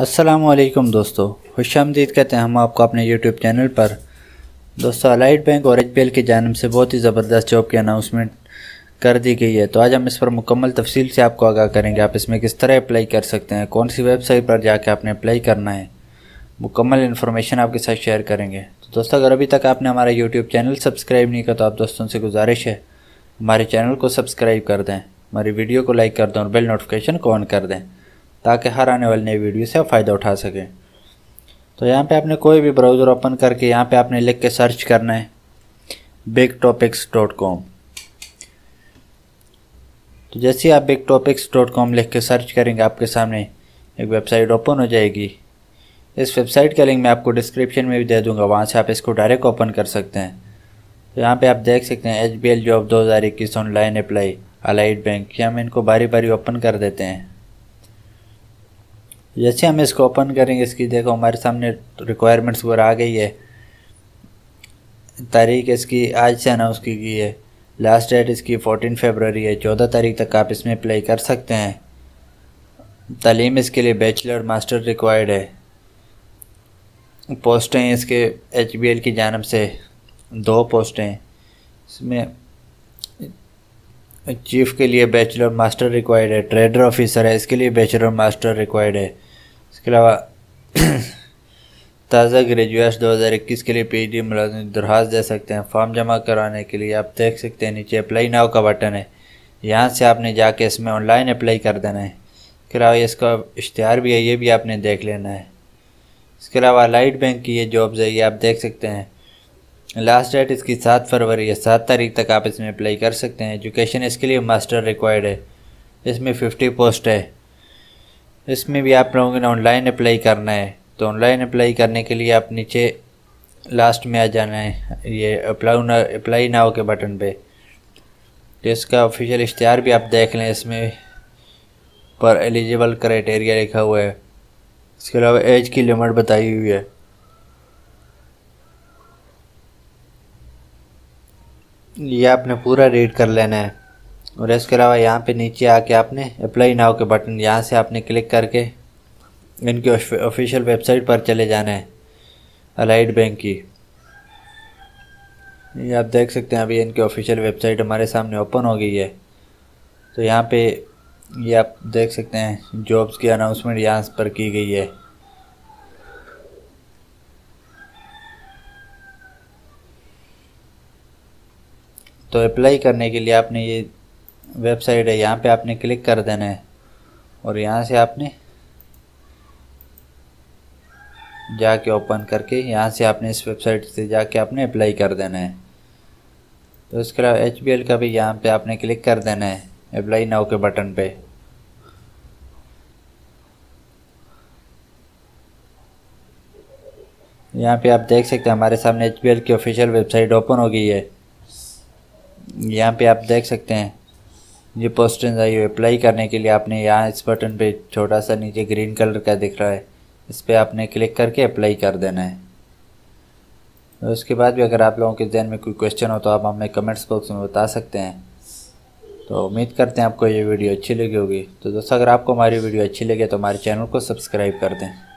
असलम दोस्तों खुश आमदीद कहते हैं हम आपको अपने यूट्यूब चैनल पर दोस्तों अलाइट बैंक और एच की जानम से बहुत ही ज़बरदस्त जॉब की अनाउंसमेंट कर दी गई है तो आज हम इस पर मुकम्मल तफसील से आपको आगाह करेंगे आप इसमें किस तरह अप्लाई कर सकते हैं कौन सी वेबसाइट पर जाके आपने अप्लाई करना है मुकम्मल इन्फॉर्मेशन आपके साथ शेयर करेंगे तो दोस्तों अगर अभी तक आपने हमारा यूट्यूब चैनल सब्सक्राइब नहीं किया तो आप दोस्तों से गुजारिश है हमारे चैनल को सब्सक्राइब कर दें हमारी वीडियो को लाइक कर दें और बेल नोटिफिकेशन को ऑन कर दें ताकि हर आने वाली नई वीडियो से आप फ़ायदा उठा सकें तो यहाँ पे आपने कोई भी ब्राउज़र ओपन करके यहाँ पे आपने लिख के सर्च करना है बिग टॉपिक्स डॉट कॉम तो जैसे आप बिग टॉपिक्स डॉट कॉम लिख के सर्च करेंगे आपके सामने एक वेबसाइट ओपन हो जाएगी इस वेबसाइट का लिंक मैं आपको डिस्क्रिप्शन में भी दे दूँगा वहाँ से आप इसको डायरेक्ट ओपन कर सकते हैं तो यहाँ पे आप देख सकते हैं एच बी एल जॉब दो हज़ार इक्कीस ऑनलाइन अप्लाई अलाइड बैंक या हम इनको बारी बारी ओपन कर देते हैं जैसे हम इसको ओपन करेंगे इसकी देखो हमारे सामने रिक्वायरमेंट्स वगैरह आ गई है तारीख इसकी आज से अनाउंस की गई है लास्ट डेट इसकी फोर्टीन फेबररी है चौदह तारीख तक आप इसमें अप्लाई कर सकते हैं तालीम इसके लिए बैचलर मास्टर रिक्वायर्ड है पोस्टें इसके एच बी एल की जानब से दो पोस्टें इसमें चीफ के लिए बैचलर मास्टर रिक्वायर्ड है ट्रेडर ऑफिसर है इसके लिए बैचलर मास्टर रिक्वायर्ड है इसके अलावा ताज़ा ग्रेजुएट्स 2021 के लिए पी डी मुलाजम दरख्वास्त दे सकते हैं फॉर्म जमा कराने के लिए आप देख सकते हैं नीचे अप्लाई नाव का बटन है यहाँ से आपने जाके इसमें ऑनलाइन अप्लाई कर देना है इसके अलावा इसका इश्तहार भी है ये भी आपने देख लेना है इसके अलावा लाइट बैंक की ये जॉब्स है ये आप देख सकते हैं लास्ट डेट इसकी सात फरवरी है सात तारीख तक आप इसमें अप्लाई कर सकते हैं एजुकेशन इसके लिए मास्टर रिक्वायर्ड है इसमें फिफ्टी पोस्ट है इसमें भी आप लोगों ने ऑनलाइन अप्लाई करना है तो ऑनलाइन अप्लाई करने के लिए आप नीचे लास्ट में आ जाना है ये अप्लाई ना अप्लाई नाव के बटन पे तो इसका ऑफिशियल इश्तहार भी आप देख लें इसमें पर एलिजिबल क्राइटेरिया लिखा हुआ है इसके अलावा एज की लिमिट बताई हुई है ये आपने पूरा रीड कर लेना है और इसके अलावा यहाँ पे नीचे आके आपने अप्लाई नाव के बटन यहाँ से आपने क्लिक करके इनकी ऑफिशियल वेबसाइट पर चले जाना है अलाइड बैंक की ये आप देख सकते हैं अभी इनकी ऑफिशियल वेबसाइट हमारे सामने ओपन हो गई है तो यहाँ पे ये आप देख सकते हैं जॉब्स की अनाउंसमेंट यहाँ पर की गई है तो अप्लाई करने के लिए आपने ये वेबसाइट है यहाँ पे आपने क्लिक कर देना है और यहाँ से आपने जाके ओपन करके यहाँ से आपने इस वेबसाइट से जाके आपने अप्लाई कर देना है तो इसके अलावा एच का भी यहाँ पे आपने क्लिक कर देना है अप्लाई नाउ के बटन पे यहाँ पे आप देख सकते हैं हमारे सामने एच की ऑफिशियल वेबसाइट ओपन हो गई है यहाँ पे आप देख सकते हैं ये पोस्टेंस आई हुई अप्लाई करने के लिए आपने यहाँ इस बटन पे छोटा सा नीचे ग्रीन कलर का दिख रहा है इस पर आपने क्लिक करके अप्लाई कर देना है तो उसके बाद भी अगर आप लोगों के जहन में कोई क्वेश्चन हो तो आप हमें कमेंट्स बॉक्स में बता सकते हैं तो उम्मीद करते हैं आपको ये वीडियो अच्छी लगी होगी तो दोस्तों अगर आपको हमारी वीडियो अच्छी लगे तो हमारे चैनल को सब्सक्राइब कर दें